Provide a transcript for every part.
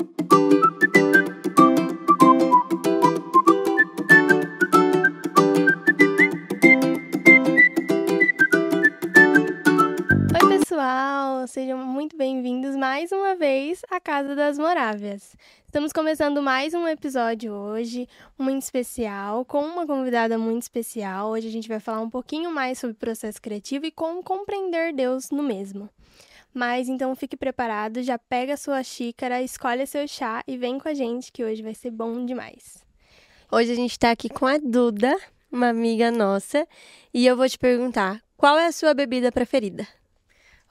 Oi pessoal, sejam muito bem-vindos mais uma vez à Casa das Morávias. Estamos começando mais um episódio hoje, muito especial, com uma convidada muito especial. Hoje a gente vai falar um pouquinho mais sobre processo criativo e como compreender Deus no mesmo. Mas então fique preparado, já pega sua xícara, escolhe seu chá e vem com a gente que hoje vai ser bom demais. Hoje a gente está aqui com a Duda, uma amiga nossa, e eu vou te perguntar: qual é a sua bebida preferida?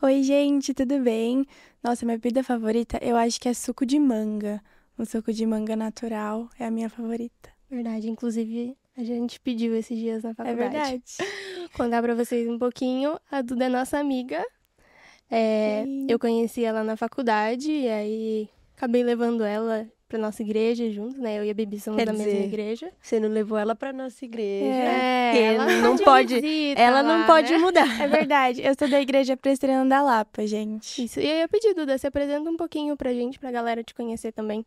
Oi, gente, tudo bem? Nossa, minha bebida favorita eu acho que é suco de manga. Um suco de manga natural é a minha favorita. Verdade, inclusive a gente pediu esses dias na é faculdade. É verdade. Contar para vocês um pouquinho, a Duda é nossa amiga, é, eu conheci ela na faculdade e aí acabei levando ela pra nossa igreja junto, né? Eu e a Bibi somos Quer da dizer, mesma igreja. Você não levou ela pra nossa igreja. É, ela não pode. ela lá, não pode né? mudar. É verdade. Eu sou da igreja presbiteriana da Lapa, gente. Isso. E aí, a pedido, da se apresenta um pouquinho pra gente, pra galera te conhecer também.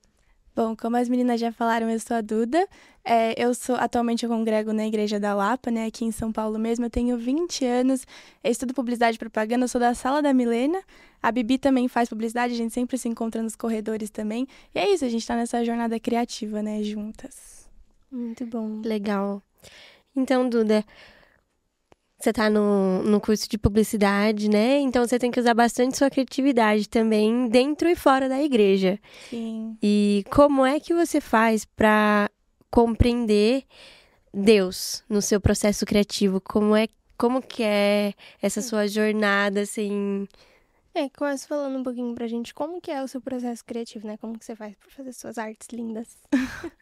Bom, como as meninas já falaram, eu sou a Duda. É, eu sou atualmente eu congrego na Igreja da Lapa, né, aqui em São Paulo mesmo. Eu tenho 20 anos, estudo publicidade e propaganda, sou da sala da Milena. A Bibi também faz publicidade, a gente sempre se encontra nos corredores também. E é isso, a gente está nessa jornada criativa, né, juntas. Muito bom. Legal. Então, Duda, você está no, no curso de publicidade, né? Então você tem que usar bastante sua criatividade também, dentro e fora da igreja. Sim. E como é que você faz para compreender Deus no seu processo criativo? Como é como que é essa sua jornada assim? É, começa falando um pouquinho pra gente como que é o seu processo criativo, né? Como que você faz para fazer suas artes lindas?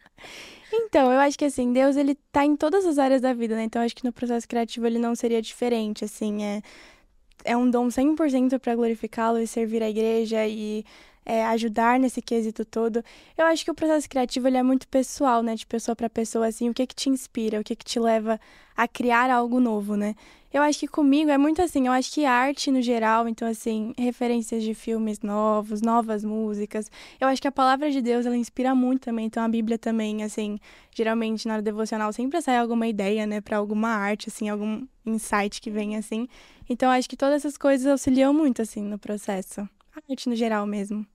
Então, eu acho que assim, Deus ele tá em todas as áreas da vida, né? Então, acho que no processo criativo ele não seria diferente, assim, é é um dom 100% para glorificá-lo e servir a igreja e é, ajudar nesse quesito todo. Eu acho que o processo criativo ele é muito pessoal, né? De pessoa para pessoa, assim, o que que te inspira, o que que te leva a criar algo novo, né? Eu acho que comigo é muito assim, eu acho que arte no geral, então assim, referências de filmes novos, novas músicas. Eu acho que a palavra de Deus, ela inspira muito também, então a Bíblia também, assim, geralmente na hora devocional sempre sai alguma ideia, né, para alguma arte, assim, algum insight que vem assim. Então acho que todas essas coisas auxiliam muito assim no processo. A arte no geral mesmo.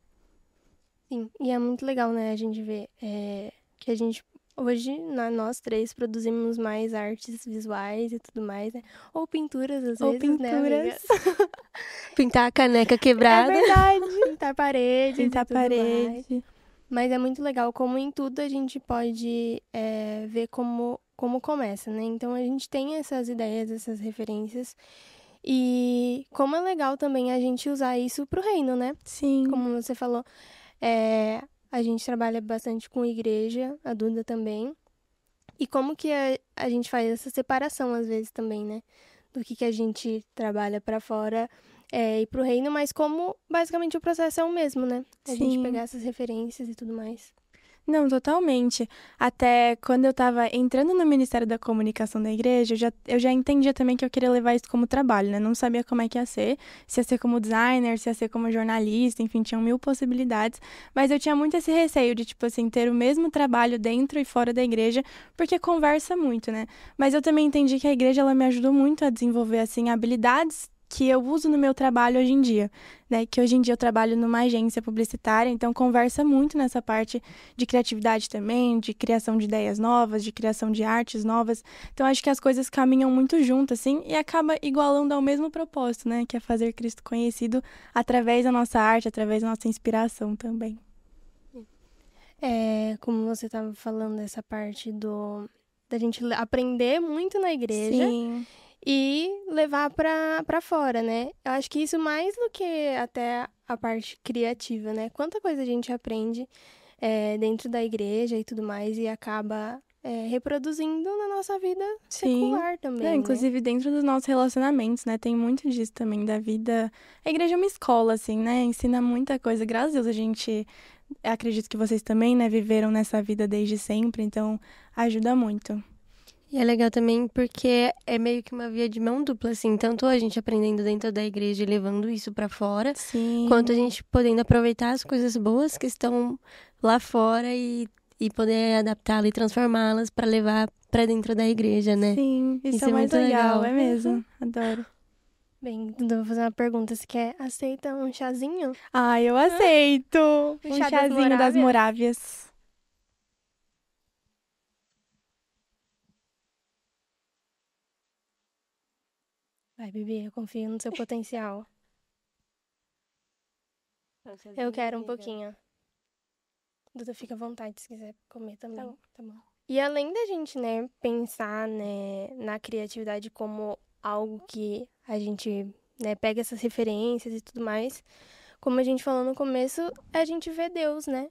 Sim, e é muito legal, né, a gente ver é, que a gente Hoje, né, nós três produzimos mais artes visuais e tudo mais, né? Ou pinturas, às Ou vezes, né, pinturas. Né, Pintar a caneca quebrada. É verdade. Pintar a parede. Pintar a parede. Mais. Mas é muito legal como em tudo a gente pode é, ver como, como começa, né? Então a gente tem essas ideias, essas referências. E como é legal também a gente usar isso pro reino, né? Sim. Como você falou. É, a gente trabalha bastante com igreja, a Duda também. E como que a, a gente faz essa separação às vezes também, né? Do que, que a gente trabalha para fora é, e pro reino, mas como basicamente o processo é o mesmo, né? A Sim. gente pegar essas referências e tudo mais. Não, totalmente. Até quando eu estava entrando no Ministério da Comunicação da Igreja, eu já, eu já entendia também que eu queria levar isso como trabalho, né? Não sabia como é que ia ser, se ia ser como designer, se ia ser como jornalista, enfim, tinham mil possibilidades. Mas eu tinha muito esse receio de, tipo assim, ter o mesmo trabalho dentro e fora da igreja, porque conversa muito, né? Mas eu também entendi que a igreja, ela me ajudou muito a desenvolver, assim, habilidades que eu uso no meu trabalho hoje em dia, né? Que hoje em dia eu trabalho numa agência publicitária, então conversa muito nessa parte de criatividade também, de criação de ideias novas, de criação de artes novas. Então acho que as coisas caminham muito juntas, assim, e acaba igualando ao mesmo propósito, né? Que é fazer Cristo conhecido através da nossa arte, através da nossa inspiração também. É, como você estava falando dessa parte do da gente aprender muito na igreja. Sim e levar para fora, né? Eu acho que isso mais do que até a parte criativa, né? Quanta coisa a gente aprende é, dentro da igreja e tudo mais e acaba é, reproduzindo na nossa vida Sim. secular também. É, né? Inclusive dentro dos nossos relacionamentos, né? Tem muito disso também da vida. A igreja é uma escola, assim, né? Ensina muita coisa. Graças a Deus a gente. Acredito que vocês também, né? Viveram nessa vida desde sempre, então ajuda muito. E é legal também porque é meio que uma via de mão dupla, assim, tanto a gente aprendendo dentro da igreja e levando isso para fora, Sim. quanto a gente podendo aproveitar as coisas boas que estão lá fora e, e poder adaptá-las e transformá-las para levar para dentro da igreja, né? Sim, isso, isso é, é muito legal, legal, é mesmo. Uhum. Adoro. Bem, Dudu, vou fazer uma pergunta. Você quer, aceita um chazinho? Ah, eu aceito! um, chazinho das Morávias. Das Morávias. Vai, bebê, eu confio no seu potencial. Eu é quero um pouquinho. Duda, fica à vontade se quiser comer também. Tá bom. Tá bom. E além da gente, né, pensar né, na criatividade como algo que a gente né, pega essas referências e tudo mais, como a gente falou no começo, a gente vê Deus, né?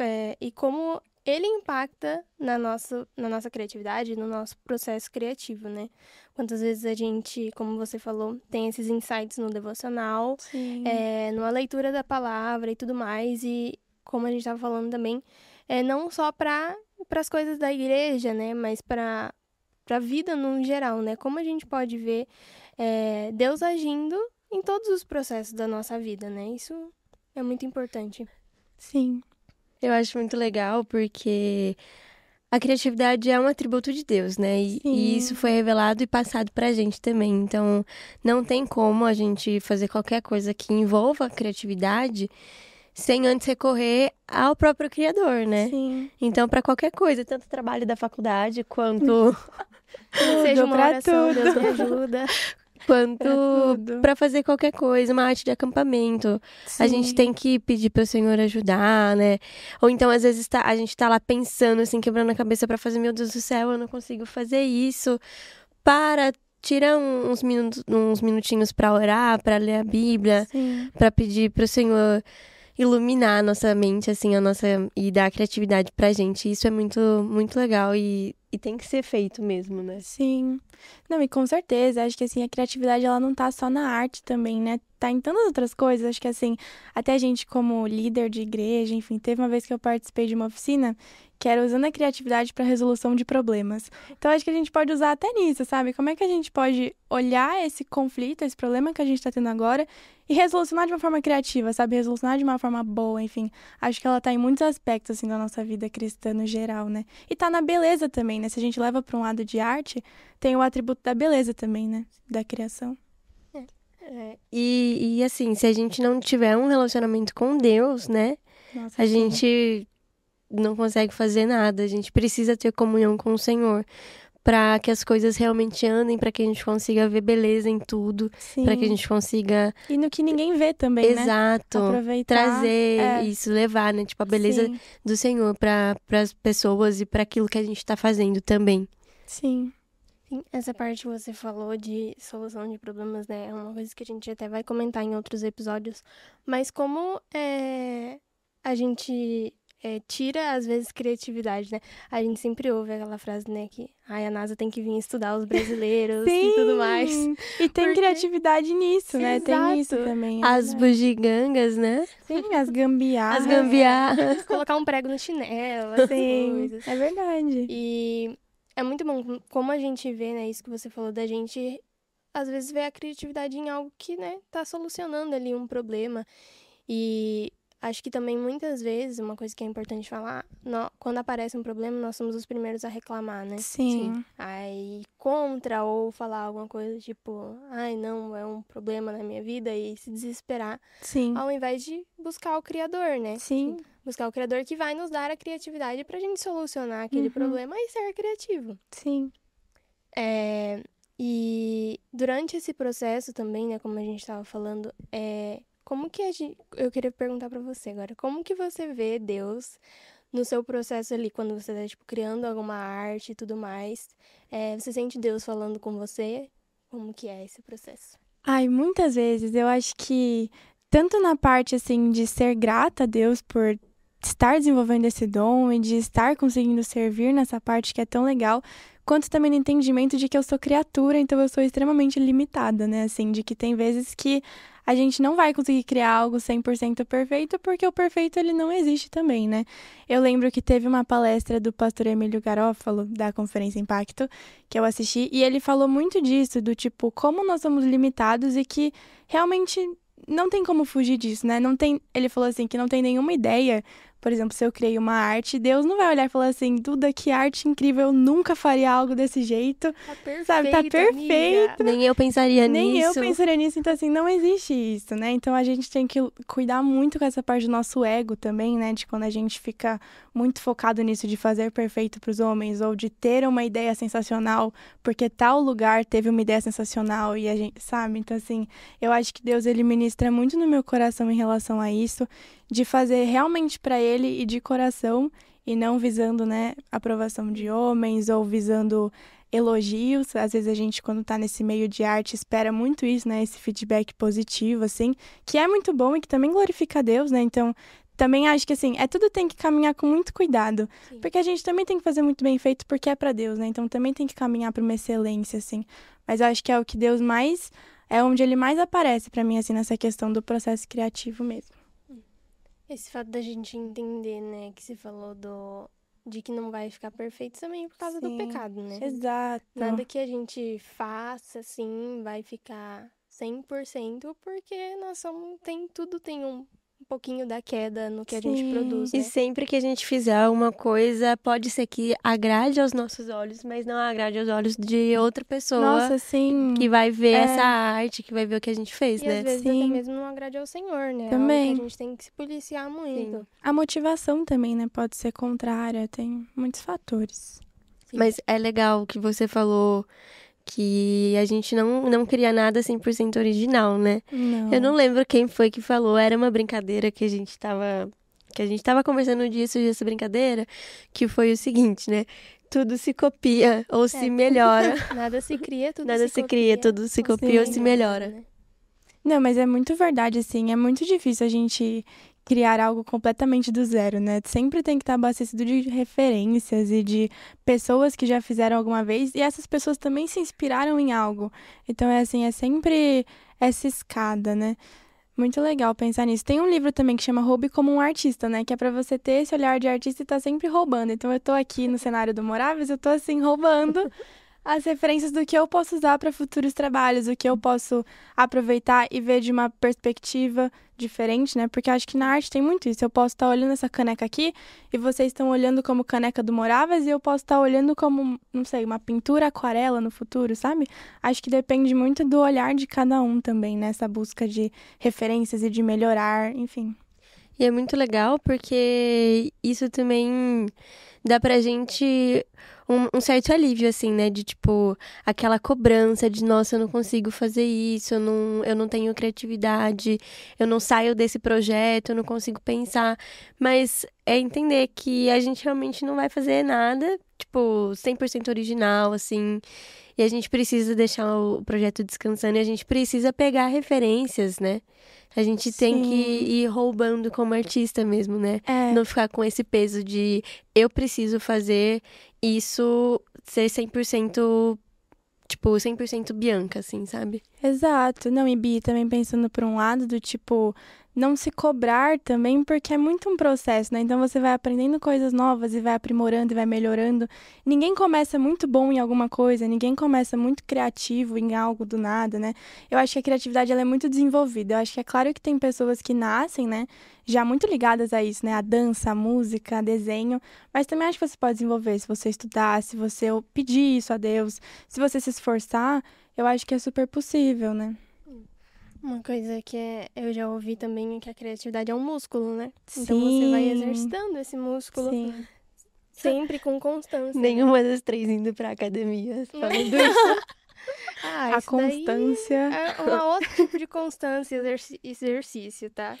É, e como ele impacta na nossa, na nossa criatividade, no nosso processo criativo, né? Quantas vezes a gente, como você falou, tem esses insights no devocional, é, numa leitura da palavra e tudo mais, e como a gente estava falando também, é não só para as coisas da igreja, né? Mas para a vida no geral, né? Como a gente pode ver é, Deus agindo em todos os processos da nossa vida, né? Isso é muito importante. Sim, eu acho muito legal porque a criatividade é um atributo de Deus, né? E, e, isso foi revelado e passado pra gente também. Então, não tem como a gente fazer qualquer coisa que envolva a criatividade sem antes recorrer ao próprio criador, né? Sim. Então, para qualquer coisa, tanto trabalho da faculdade quanto seja uma oração, tudo. Deus me ajuda. quanto é para fazer qualquer coisa, uma arte de acampamento. Sim. A gente tem que pedir para o Senhor ajudar, né? Ou então às vezes tá, a gente está lá pensando assim, quebrando a cabeça para fazer, meu Deus do céu, eu não consigo fazer isso. Para tira uns, minutos, uns minutinhos para orar, para ler a Bíblia, para pedir para o Senhor iluminar a nossa mente assim, a nossa e dar criatividade pra gente. Isso é muito muito legal e e tem que ser feito mesmo, né? Sim. Não, e com certeza. Acho que assim, a criatividade ela não tá só na arte também, né? tá em tantas outras coisas. Acho que assim, até a gente como líder de igreja, enfim, teve uma vez que eu participei de uma oficina que era usando a criatividade para resolução de problemas. Então acho que a gente pode usar até nisso, sabe? Como é que a gente pode olhar esse conflito, esse problema que a gente está tendo agora e resolucionar de uma forma criativa, sabe? Resolucionar de uma forma boa, enfim. Acho que ela está em muitos aspectos assim da nossa vida cristã no geral, né? E está na beleza também, né? Se a gente leva para um lado de arte, tem o atributo da beleza também, né? Da criação. É, e, e assim, se a gente não tiver um relacionamento com Deus, né? Nossa, a gente não consegue fazer nada. A gente precisa ter comunhão com o Senhor para que as coisas realmente andem, para que a gente consiga ver beleza em tudo, para que a gente consiga e no que ninguém vê também, Exato. né? Exato. Trazer é. isso, levar, né? Tipo a beleza Sim. do Senhor para as pessoas e para aquilo que a gente está fazendo também. Sim. Sim, essa é. parte que você falou de solução de problemas, né? É uma coisa que a gente até vai comentar em outros episódios. Mas como é, a gente é, tira, às vezes, criatividade, né? A gente sempre ouve aquela frase, né? Que Ai, a NASA tem que vir estudar os brasileiros Sim, e tudo mais. E tem Porque... criatividade nisso, né? Exato. Tem isso também. É as bugigangas, né? Sim, as gambiarras. As gambiarras. Colocar um prego no chinelo, assim. Sim, É verdade. E é muito bom como a gente vê, né, isso que você falou da gente às vezes vê a criatividade em algo que, né, tá solucionando ali um problema. E Acho que também muitas vezes, uma coisa que é importante falar, nós, quando aparece um problema, nós somos os primeiros a reclamar, né? Sim. Sim. Aí contra ou falar alguma coisa tipo, ai não, é um problema na minha vida e se desesperar. Sim. Ao invés de buscar o Criador, né? Sim. Tipo, buscar o Criador que vai nos dar a criatividade pra gente solucionar aquele uhum. problema e ser criativo. Sim. É, e durante esse processo também, né, como a gente estava falando, é, como que a gente, eu queria perguntar para você agora, como que você vê Deus no seu processo ali quando você está tipo criando alguma arte e tudo mais? É, você sente Deus falando com você? Como que é esse processo? Ai, muitas vezes eu acho que tanto na parte assim de ser grata a Deus por estar desenvolvendo esse dom e de estar conseguindo servir nessa parte que é tão legal, quanto também no entendimento de que eu sou criatura, então eu sou extremamente limitada, né? Assim, de que tem vezes que a gente não vai conseguir criar algo 100% perfeito, porque o perfeito ele não existe também, né? Eu lembro que teve uma palestra do pastor Emílio Garófalo, da Conferência Impacto, que eu assisti, e ele falou muito disso, do tipo, como nós somos limitados e que realmente não tem como fugir disso, né? Não tem, ele falou assim que não tem nenhuma ideia por exemplo, se eu criei uma arte, Deus não vai olhar e falar assim, Duda, que arte incrível, eu nunca faria algo desse jeito. Tá perfeito, sabe? Tá perfeito. Amiga. Nem eu pensaria Nem nisso. Nem eu pensaria nisso, então assim, não existe isso, né? Então a gente tem que cuidar muito com essa parte do nosso ego também, né? De quando a gente fica muito focado nisso de fazer perfeito para os homens ou de ter uma ideia sensacional, porque tal lugar teve uma ideia sensacional e a gente, sabe? Então assim, eu acho que Deus ele ministra muito no meu coração em relação a isso, de fazer realmente para ele dele e de coração e não visando, né, aprovação de homens ou visando elogios. Às vezes a gente quando está nesse meio de arte espera muito isso, né, esse feedback positivo assim, que é muito bom e que também glorifica a Deus, né? Então, também acho que assim, é tudo tem que caminhar com muito cuidado, Sim. porque a gente também tem que fazer muito bem feito porque é para Deus, né? Então também tem que caminhar para uma excelência assim. Mas acho que é o que Deus mais é onde ele mais aparece para mim assim nessa questão do processo criativo mesmo. Esse fato da gente entender, né, que você falou do de que não vai ficar perfeito também por causa Sim, do pecado, né? Exato. Nada que a gente faça assim vai ficar 100% porque nós somos tem tudo tem um pouquinho da queda no que Sim. a gente produz. Né? E sempre que a gente fizer alguma coisa, pode ser que agrade aos nossos olhos, mas não agrade aos olhos de outra pessoa. Nossa, sim. Que vai ver é. essa arte, que vai ver o que a gente fez, e né? Às vezes sim. até mesmo não agrade ao Senhor, né? É também. a gente tem que se policiar muito. Sim. A motivação também, né? Pode ser contrária, tem muitos fatores. Sim. Mas é legal que você falou que a gente não, não cria nada 100% original, né? Não. Eu não lembro quem foi que falou, era uma brincadeira que a gente tava que a gente tava conversando disso, dessa brincadeira, que foi o seguinte, né? Tudo se copia ou é. se melhora. nada se cria, tudo nada se, se cria, tudo se copia ou se melhora. Não, mas é muito verdade, assim. É muito difícil a gente criar algo completamente do zero, né? Sempre tem que estar tá abastecido de referências e de pessoas que já fizeram alguma vez e essas pessoas também se inspiraram em algo. Então é assim, é sempre essa escada, né? Muito legal pensar nisso. Tem um livro também que chama Roube como um artista, né? Que é para você ter esse olhar de artista e tá sempre roubando. Então eu tô aqui no cenário do Moraves, eu tô assim roubando as referências do que eu posso usar para futuros trabalhos, o que eu posso aproveitar e ver de uma perspectiva diferente, né? Porque acho que na arte tem muito isso. Eu posso estar tá olhando essa caneca aqui e vocês estão olhando como caneca do Moraves e eu posso estar tá olhando como, não sei, uma pintura aquarela no futuro, sabe? Acho que depende muito do olhar de cada um também, nessa né? busca de referências e de melhorar, enfim. E é muito legal porque isso também dá pra gente um, um, certo alívio, assim, né? De tipo, aquela cobrança de, nossa, eu não consigo fazer isso, eu não, eu não tenho criatividade, eu não saio desse projeto, eu não consigo pensar. Mas é entender que a gente realmente não vai fazer nada tipo, 100% original, assim. E a gente precisa deixar o projeto descansando e a gente precisa pegar referências, né? A gente tem que ir roubando como artista mesmo, né? É. Não ficar com esse peso de eu preciso fazer isso ser 100%, tipo, 100% Bianca, assim, sabe? Exato. Não, e Bi, também pensando por um lado do tipo, não se cobrar também, porque é muito um processo, né? Então você vai aprendendo coisas novas e vai aprimorando e vai melhorando. Ninguém começa muito bom em alguma coisa, ninguém começa muito criativo em algo do nada, né? Eu acho que a criatividade ela é muito desenvolvida. Eu acho que é claro que tem pessoas que nascem, né? já muito ligadas a isso, né? A dança, a música, a desenho. Mas também acho que você pode desenvolver se você estudar, se você pedir isso a Deus, se você se esforçar eu acho que é super possível, né? Uma coisa que é, eu já ouvi também é que a criatividade é um músculo, né? Sim. Então você vai exercitando esse músculo. Sim. Sempre com constância. Né? Nenhuma das três indo pra academia falando isso. ah, a constância. É, é um outro tipo de constância e exercício, tá?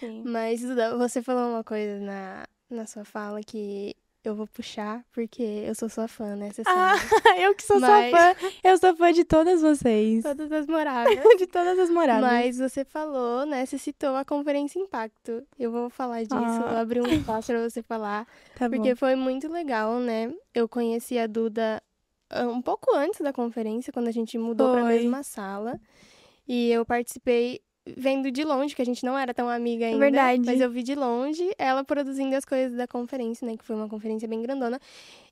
Sim. Mas você falou uma coisa na, na sua fala que eu vou puxar, porque eu sou sua fã, né? Você ah, sabe. Ah, eu que sou Mas... sua fã. Eu sou fã de todas vocês. Todas as moradas. de todas as moradas. Mas você falou, né? Você citou a Conferência Impacto. Eu vou falar disso, ah. vou abrir um espaço pra você falar. Tá porque bom. foi muito legal, né? Eu conheci a Duda ah, um pouco antes da conferência, quando a gente mudou para a mesma sala. E eu participei vendo de longe, que a gente não era tão amiga ainda. Verdade. Mas eu vi de longe ela produzindo as coisas da conferência, né? Que foi uma conferência bem grandona.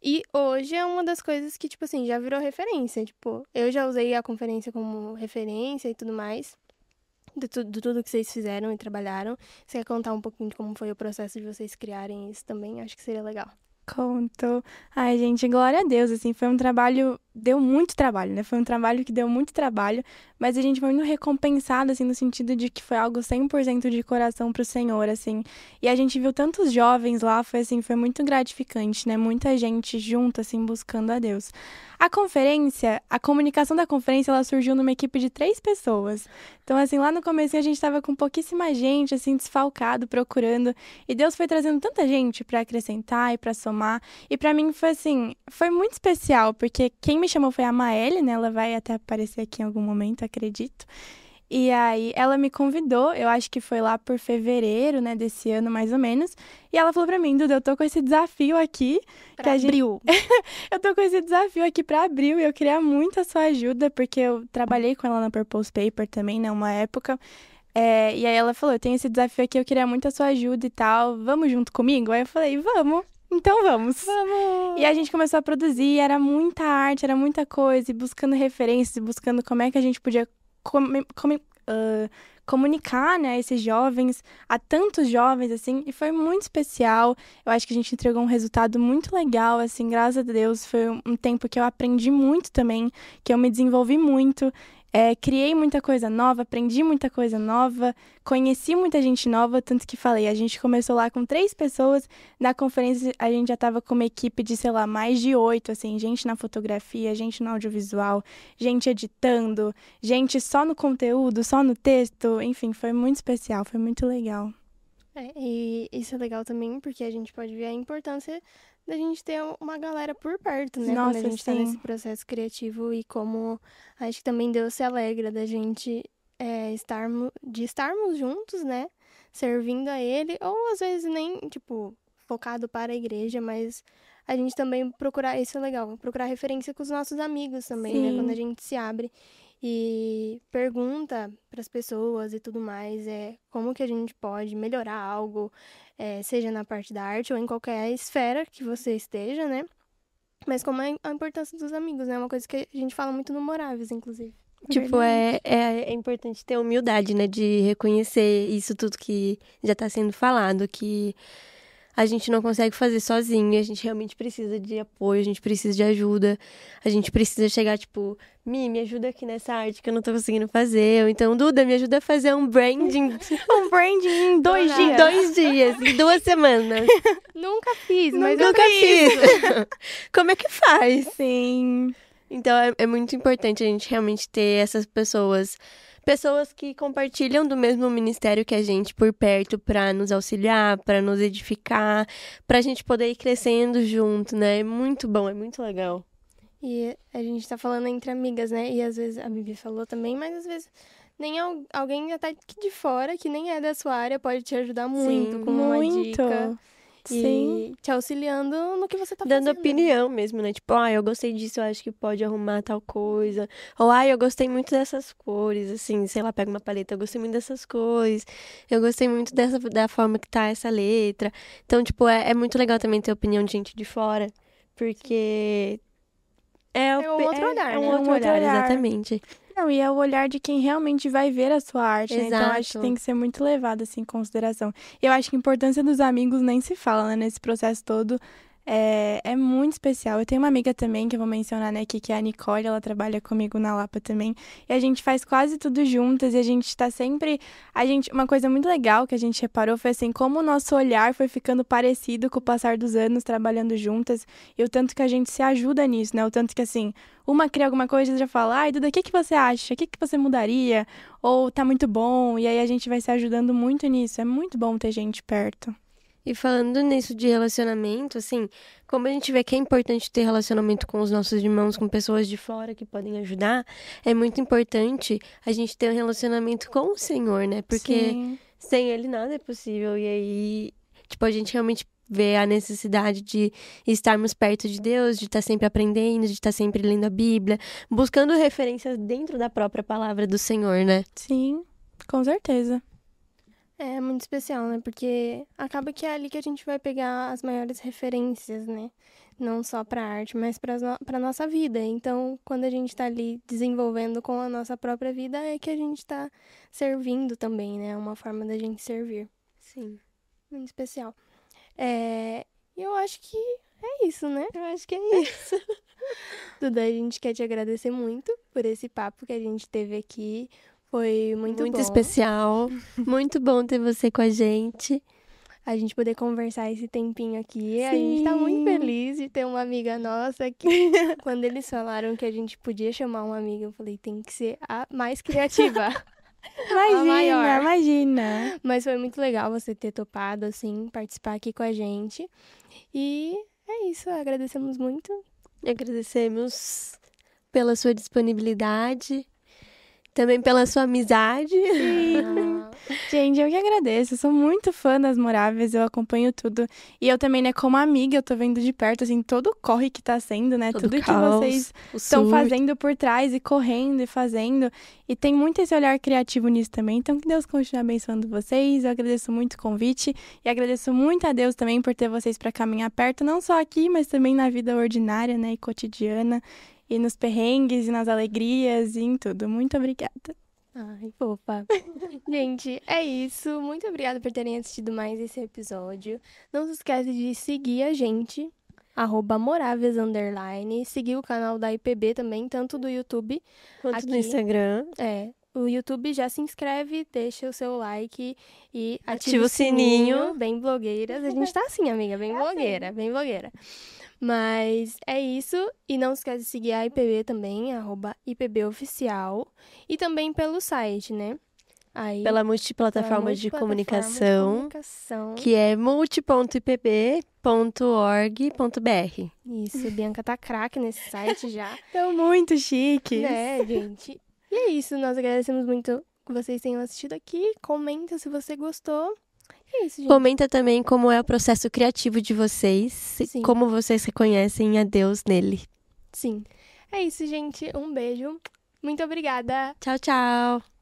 E hoje é uma das coisas que, tipo assim, já virou referência. Tipo, eu já usei a conferência como referência e tudo mais. De, tu, de tudo que vocês fizeram e trabalharam. Você quer contar um pouquinho de como foi o processo de vocês criarem isso também? Acho que seria legal conto. Ai, gente, glória a Deus, assim, foi um trabalho, deu muito trabalho, né? Foi um trabalho que deu muito trabalho, mas a gente foi muito recompensado, assim, no sentido de que foi algo 100% de coração pro Senhor, assim. E a gente viu tantos jovens lá, foi assim, foi muito gratificante, né? Muita gente junto, assim, buscando a Deus. A conferência, a comunicação da conferência, ela surgiu numa equipe de três pessoas. Então, assim, lá no começo a gente estava com pouquíssima gente, assim, desfalcado, procurando. E Deus foi trazendo tanta gente para acrescentar e para somar e para mim foi assim, foi muito especial, porque quem me chamou foi a Maelle, né? Ela vai até aparecer aqui em algum momento, acredito. E aí ela me convidou, eu acho que foi lá por fevereiro, né, desse ano mais ou menos. E ela falou para mim, Duda, eu tô com esse desafio aqui. que abril. Gente... eu tô com esse desafio aqui para abril e eu queria muito a sua ajuda, porque eu trabalhei com ela na Purpose Paper também, né, uma época. É, e aí ela falou, eu tenho esse desafio aqui, eu queria muito a sua ajuda e tal, vamos junto comigo? Aí eu falei, vamos. Então vamos. Vamos! E a gente começou a produzir, era muita arte, era muita coisa, e buscando referências, buscando como é que a gente podia uh, comunicar, né, esses jovens, a tantos jovens, assim, e foi muito especial. Eu acho que a gente entregou um resultado muito legal, assim, graças a Deus. Foi um tempo que eu aprendi muito também, que eu me desenvolvi muito. É, criei muita coisa nova, aprendi muita coisa nova, conheci muita gente nova, tanto que falei, a gente começou lá com três pessoas, na conferência a gente já estava com uma equipe de, sei lá, mais de oito, assim, gente na fotografia, gente no audiovisual, gente editando, gente só no conteúdo, só no texto, enfim, foi muito especial, foi muito legal. É, e isso é legal também, porque a gente pode ver a importância da gente ter uma galera por perto, né? Nossa, Quando a gente sim. tá nesse processo criativo e como acho que também Deus se alegra da gente é, estarmos, de estarmos juntos, né? Servindo a Ele, ou às vezes nem, tipo, focado para a igreja, mas a gente também procurar, isso é legal, procurar referência com os nossos amigos também, Sim. né? Quando a gente se abre e pergunta para as pessoas e tudo mais é como que a gente pode melhorar algo, é, seja na parte da arte ou em qualquer esfera que você esteja, né? Mas como é a importância dos amigos, né? É uma coisa que a gente fala muito no Moráveis, inclusive. Tipo, é, é, é, importante ter humildade, né? De reconhecer isso tudo que já está sendo falado, que a gente não consegue fazer sozinho, a gente realmente precisa de apoio, a gente precisa de ajuda, a gente precisa chegar, tipo, Mi, me ajuda aqui nessa arte que eu não tô conseguindo fazer. Ou então, Duda, me ajuda a fazer um branding. um branding em dois dias. Dois dias, em duas semanas. nunca fiz, mas nunca eu fiz. Como é que faz? Sim. Então é, é muito importante a gente realmente ter essas pessoas pessoas que compartilham do mesmo ministério que a gente por perto para nos auxiliar, para nos edificar, para a gente poder ir crescendo junto, né? É muito bom, é muito legal. E a gente está falando entre amigas, né? E às vezes a Bibi falou também, mas às vezes nem alguém tá até de fora, que nem é da sua área, pode te ajudar muito Sim, com uma muito. dica e Sim. te auxiliando no que você tá Dando fazendo. Dando opinião mesmo, né? Tipo, ah, eu gostei disso, eu acho que pode arrumar tal coisa. Ou, ah, eu gostei muito dessas cores, assim, sei lá, pega uma paleta, eu gostei muito dessas cores. Eu gostei muito dessa, da forma que tá essa letra. Então, tipo, é, é muito legal também ter opinião de gente de fora. Porque é, é, um outro olhar. É, né? um, outro, outro olhar, olhar, exatamente. Não, e é o olhar de quem realmente vai ver a sua arte, né? Então acho que tem que ser muito levado assim, em consideração. Eu acho que a importância dos amigos nem se fala, né? Nesse processo todo, é, é muito especial. Eu tenho uma amiga também que eu vou mencionar né, aqui, que é a Nicole, ela trabalha comigo na Lapa também. E a gente faz quase tudo juntas e a gente está sempre. A gente, uma coisa muito legal que a gente reparou foi assim, como o nosso olhar foi ficando parecido com o passar dos anos trabalhando juntas e o tanto que a gente se ajuda nisso, né? O tanto que assim, uma cria alguma coisa e já fala, ai, Duda, o que, que você acha? O que, que você mudaria? Ou tá muito bom? E aí a gente vai se ajudando muito nisso. É muito bom ter gente perto. E falando nisso de relacionamento, assim, como a gente vê que é importante ter relacionamento com os nossos irmãos, com pessoas de fora que podem ajudar, é muito importante a gente ter um relacionamento com o Senhor, né? Porque Sim. sem Ele nada é possível. E aí, tipo, a gente realmente vê a necessidade de estarmos perto de Deus, de estar sempre aprendendo, de estar sempre lendo a Bíblia, buscando referências dentro da própria palavra do Senhor, né? Sim, com certeza. É muito especial, né? Porque acaba que é ali que a gente vai pegar as maiores referências, né? Não só para arte, mas para no nossa vida. Então, quando a gente está ali desenvolvendo com a nossa própria vida, é que a gente está servindo também, né? É uma forma da gente servir. Sim. Muito especial. É... Eu acho que é isso, né? Eu acho que é, é isso. Duda, a gente quer te agradecer muito por esse papo que a gente teve aqui, foi muito, muito bom. especial. muito bom ter você com a gente. A gente poder conversar esse tempinho aqui. Sim. A gente tá muito feliz de ter uma amiga nossa aqui. Quando eles falaram que a gente podia chamar uma amiga, eu falei, tem que ser a mais criativa. imagina, imagina. Mas foi muito legal você ter topado, assim, participar aqui com a gente. E é isso, agradecemos muito. Agradecemos pela sua disponibilidade também pela sua amizade. Sim. Gente, eu que agradeço. Eu sou muito fã das Moráveis, eu acompanho tudo. E eu também, né, como amiga, eu tô vendo de perto, assim, todo o corre que tá sendo, né? Todo tudo caos, que vocês estão fazendo por trás e correndo e fazendo. E tem muito esse olhar criativo nisso também. Então, que Deus continue abençoando vocês. Eu agradeço muito o convite e agradeço muito a Deus também por ter vocês para caminhar perto, não só aqui, mas também na vida ordinária, né, e cotidiana e nos perrengues e nas alegrias e em tudo. Muito obrigada. Ai, fofa. Gente, é isso. Muito obrigada por terem assistido mais esse episódio. Não se esquece de seguir a gente, arroba Moráveis Underline. Seguir o canal da IPB também, tanto do YouTube quanto aqui. do Instagram. É. O YouTube já se inscreve, deixa o seu like e ativa, ativa o sininho. sininho. Bem blogueiras. A gente tá assim, amiga, bem é blogueira, assim. bem blogueira. Mas é isso. E não esquece de seguir a IPB também, arroba IPBOficial. E também pelo site, né? Aí, pela multiplataforma, de, comunicação, de comunicação, que é multi.ipb.org.br. Isso, Bianca tá craque nesse site já. tão tá muito chiques. Né, gente? E é isso, nós agradecemos muito que vocês tenham assistido aqui. Comenta se você gostou. É Comenta também como é o processo criativo de vocês, Sim. como vocês reconhecem a Deus nele. Sim. É isso, gente. Um beijo. Muito obrigada. Tchau, tchau.